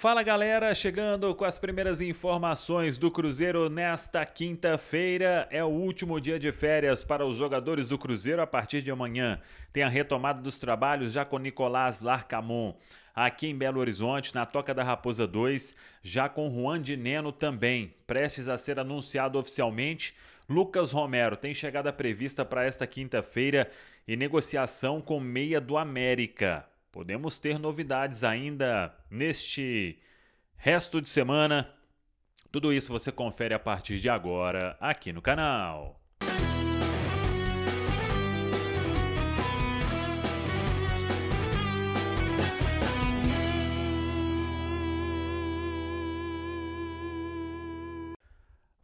Fala galera, chegando com as primeiras informações do Cruzeiro nesta quinta-feira. É o último dia de férias para os jogadores do Cruzeiro a partir de amanhã. Tem a retomada dos trabalhos já com Nicolás Larcamon. Aqui em Belo Horizonte, na Toca da Raposa 2, já com Juan de Neno também, prestes a ser anunciado oficialmente. Lucas Romero tem chegada prevista para esta quinta-feira e negociação com meia do América. Podemos ter novidades ainda neste resto de semana. Tudo isso você confere a partir de agora aqui no canal.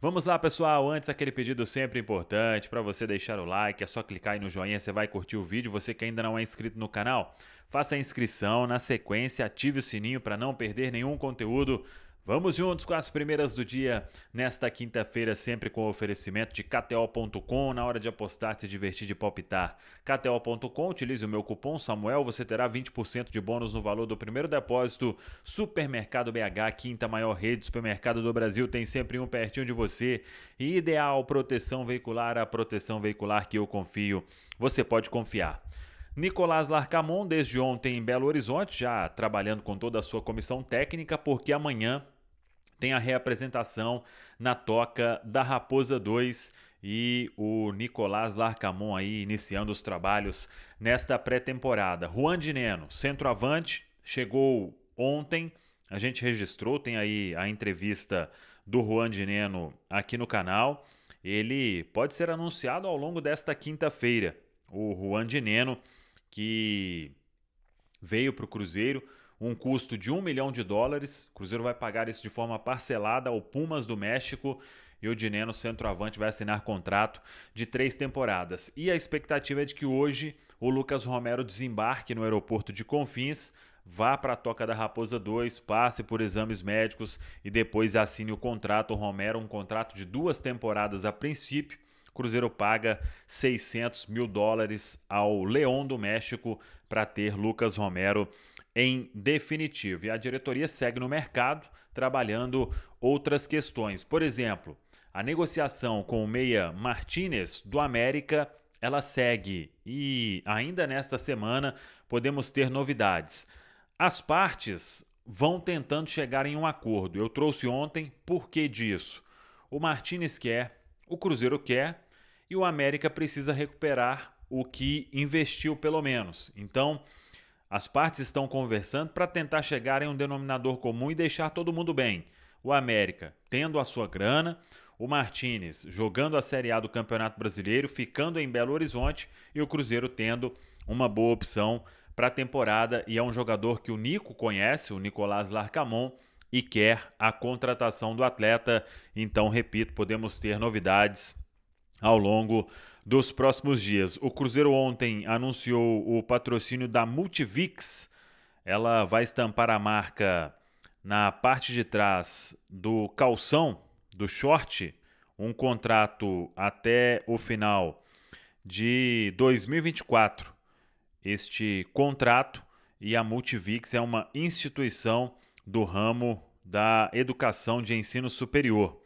Vamos lá, pessoal. Antes, aquele pedido sempre importante para você deixar o like. É só clicar aí no joinha, você vai curtir o vídeo. Você que ainda não é inscrito no canal, faça a inscrição. Na sequência, ative o sininho para não perder nenhum conteúdo Vamos juntos com as primeiras do dia nesta quinta-feira, sempre com o oferecimento de KTO.com. Na hora de apostar, se divertir de palpitar. KTO.com, utilize o meu cupom Samuel, você terá 20% de bônus no valor do primeiro depósito. Supermercado BH, quinta maior rede de supermercado do Brasil, tem sempre um pertinho de você. E ideal proteção veicular, a proteção veicular que eu confio. Você pode confiar. Nicolás Larcamon, desde ontem em Belo Horizonte, já trabalhando com toda a sua comissão técnica, porque amanhã tem a reapresentação na Toca da Raposa 2 e o Nicolás Larcamon aí iniciando os trabalhos nesta pré-temporada. Juan Dineno, centroavante, chegou ontem, a gente registrou, tem aí a entrevista do Juan Dineno aqui no canal. Ele pode ser anunciado ao longo desta quinta-feira. O Juan Dineno, que veio para o Cruzeiro um custo de um milhão de dólares. O Cruzeiro vai pagar isso de forma parcelada ao Pumas do México. E o Dineno, centroavante, vai assinar contrato de três temporadas. E a expectativa é de que hoje o Lucas Romero desembarque no aeroporto de Confins, vá para a Toca da Raposa 2, passe por exames médicos e depois assine o contrato. O Romero, um contrato de duas temporadas a princípio, Cruzeiro paga 600 mil dólares ao Leão do México para ter Lucas Romero em definitivo. E a diretoria segue no mercado trabalhando outras questões. Por exemplo, a negociação com o meia Martinez do América ela segue e ainda nesta semana podemos ter novidades. As partes vão tentando chegar em um acordo. Eu trouxe ontem por que disso. O Martinez quer, o Cruzeiro quer e o América precisa recuperar o que investiu, pelo menos. Então, as partes estão conversando para tentar chegar em um denominador comum e deixar todo mundo bem. O América tendo a sua grana, o Martinez jogando a Série A do Campeonato Brasileiro, ficando em Belo Horizonte e o Cruzeiro tendo uma boa opção para a temporada. E é um jogador que o Nico conhece, o Nicolás Larcamon, e quer a contratação do atleta. Então, repito, podemos ter novidades ao longo dos próximos dias. O Cruzeiro ontem anunciou o patrocínio da Multivix. Ela vai estampar a marca na parte de trás do calção, do short, um contrato até o final de 2024. Este contrato e a Multivix é uma instituição do ramo da educação de ensino superior.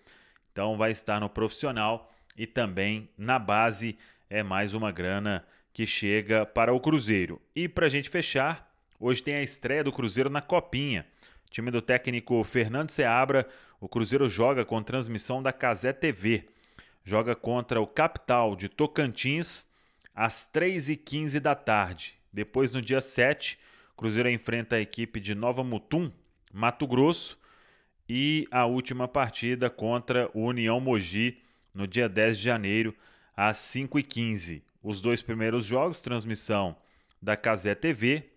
Então vai estar no profissional e também na base é mais uma grana que chega para o Cruzeiro. E para a gente fechar, hoje tem a estreia do Cruzeiro na Copinha. time do técnico Fernando Seabra, o Cruzeiro joga com transmissão da Casé TV. Joga contra o Capital de Tocantins às 3h15 da tarde. Depois, no dia 7, o Cruzeiro enfrenta a equipe de Nova Mutum, Mato Grosso. E a última partida contra o União Mogi no dia 10 de janeiro, às 5h15. Os dois primeiros jogos, transmissão da Casé TV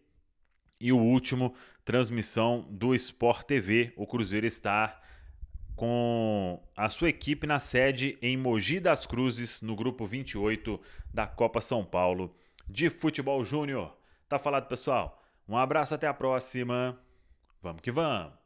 e o último, transmissão do Sport TV. O Cruzeiro está com a sua equipe na sede em Mogi das Cruzes, no grupo 28 da Copa São Paulo de Futebol Júnior. Tá falado, pessoal? Um abraço, até a próxima. Vamos que vamos!